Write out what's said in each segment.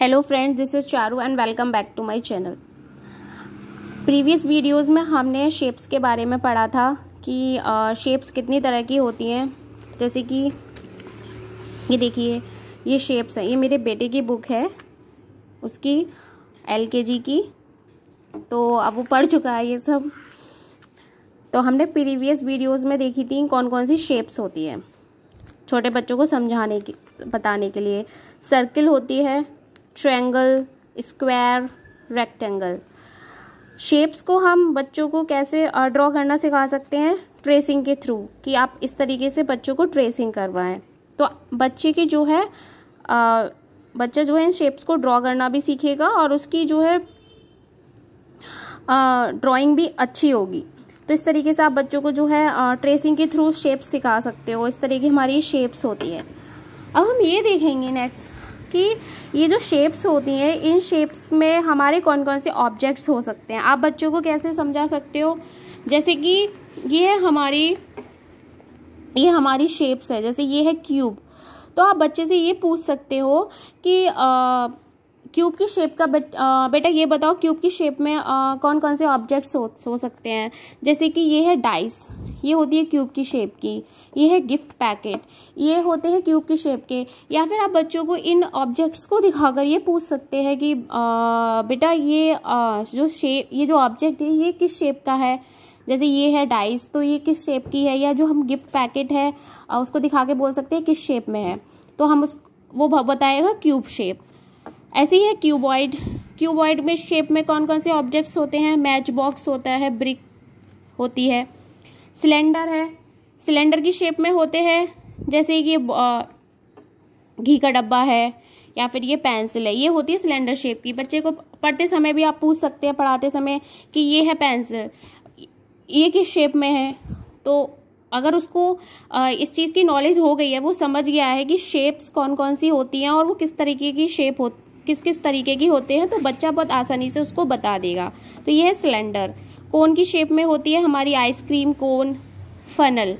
hello friends this is Charu and welcome back to my channel previous videos में हमने shapes के बारे में पढ़ा था कि शेप्स कितनी तरह की होती हैं जैसे कि ये देखिए ये शेप्स हैं ये मेरे बेटे की बुक है उसकी एलकेजी की तो अब वो पढ़ चुका है ये सब तो हमने प्रीवियस वीडियोस में देखी थी कौन कौन सी शेप्स होती हैं छोटे बच्चों को समझाने की बताने के लिए सर्किल होती है ट्रैंगल स्क्वायर रेक्टेंगल शेप्स को हम बच्चों को कैसे ड्रॉ uh, करना सिखा सकते हैं ट्रेसिंग के थ्रू कि आप इस तरीके से बच्चों को ट्रेसिंग करवाएं तो बच्चे की जो है आ, uh, बच्चा जो है इन शेप्स को ड्रॉ करना भी सीखेगा और उसकी जो है ड्राइंग uh, भी अच्छी होगी तो इस तरीके से आप बच्चों को जो है आ, ट्रेसिंग के थ्रू शेप्स सिखा सकते हो इस तरह की हमारी शेप्स होती है अब हम ये देखेंगे नेक्स्ट कि ये जो शेप्स होती हैं इन शेप्स में हमारे कौन कौन से ऑब्जेक्ट्स हो सकते हैं आप बच्चों को कैसे समझा सकते हो जैसे कि ये है हमारी ये हमारी शेप्स है जैसे ये है क्यूब तो आप बच्चे से ये पूछ सकते हो कि क्यूब की शेप का बट आ, बेटा ये बताओ क्यूब की शेप में आ, कौन कौन से ऑब्जेक्ट्स हो, हो सकते हैं जैसे कि ये है डाइस ये होती है क्यूब की शेप की ये है गिफ्ट पैकेट ये होते हैं क्यूब की शेप के या फिर आप बच्चों को इन ऑब्जेक्ट्स को दिखाकर ये पूछ सकते हैं कि बेटा ये आ, जो शेप ये जो ऑब्जेक्ट है ये किस शेप का है जैसे ये है डाइस तो ये किस शेप की है या जो हम गिफ्ट पैकेट है उसको दिखा के बोल सकते हैं किस शेप में है तो हम उस वो बताएगा क्यूब शेप ऐसे ही है क्यूबॉइड क्यूबॉइड में शेप में कौन कौन से ऑब्जेक्ट्स होते हैं मैच बॉक्स होता है ब्रिक होती है सिलेंडर है सिलेंडर की शेप में होते हैं जैसे कि घी का डब्बा है या फिर ये पेंसिल है ये होती है सिलेंडर शेप की बच्चे को पढ़ते समय भी आप पूछ सकते हैं पढ़ाते समय कि ये है पेंसिल ये किस शेप में है तो अगर उसको इस चीज़ की नॉलेज हो गई है वो समझ गया है कि शेप्स कौन कौन सी होती हैं और वो किस तरीके की शेप हो किस किस तरीके की होते हैं तो बच्चा बहुत आसानी से उसको बता देगा तो ये है सिलेंडर कोन की शेप में होती है हमारी ice cream cone funnel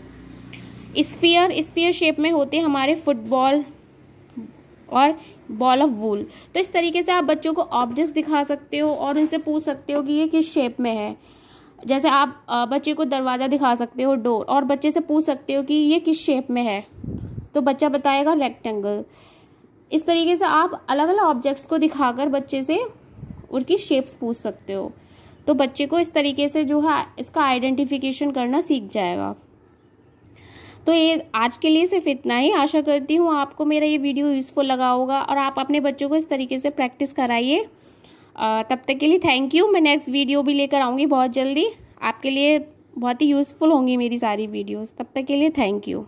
sphere sphere shape में होते हैं हमारे फुटबॉल और बॉल ऑफ वूल तो इस तरीके से आप बच्चों को ऑब्जेक्ट्स दिखा सकते हो और उनसे पूछ सकते हो कि ये किस शेप में है जैसे आप बच्चे को दरवाज़ा दिखा सकते हो डोर और बच्चे से पूछ सकते हो कि ये किस शेप में है तो बच्चा बताएगा रेक्टेंगल इस तरीके से आप अलग अलग ऑब्जेक्ट्स को दिखाकर बच्चे से उनकी शेप्स पूछ सकते हो तो बच्चे को इस तरीके से जो है इसका आइडेंटिफिकेशन करना सीख जाएगा तो ये आज के लिए सिर्फ इतना ही आशा करती हूँ आपको मेरा ये वीडियो यूज़फुल लगा होगा और आप अपने बच्चों को इस तरीके से प्रैक्टिस कराइए तब तक के लिए थैंक यू मैं नेक्स्ट वीडियो भी लेकर आऊँगी बहुत जल्दी आपके लिए बहुत ही यूज़फुल होंगी मेरी सारी वीडियोस तब तक के लिए थैंक यू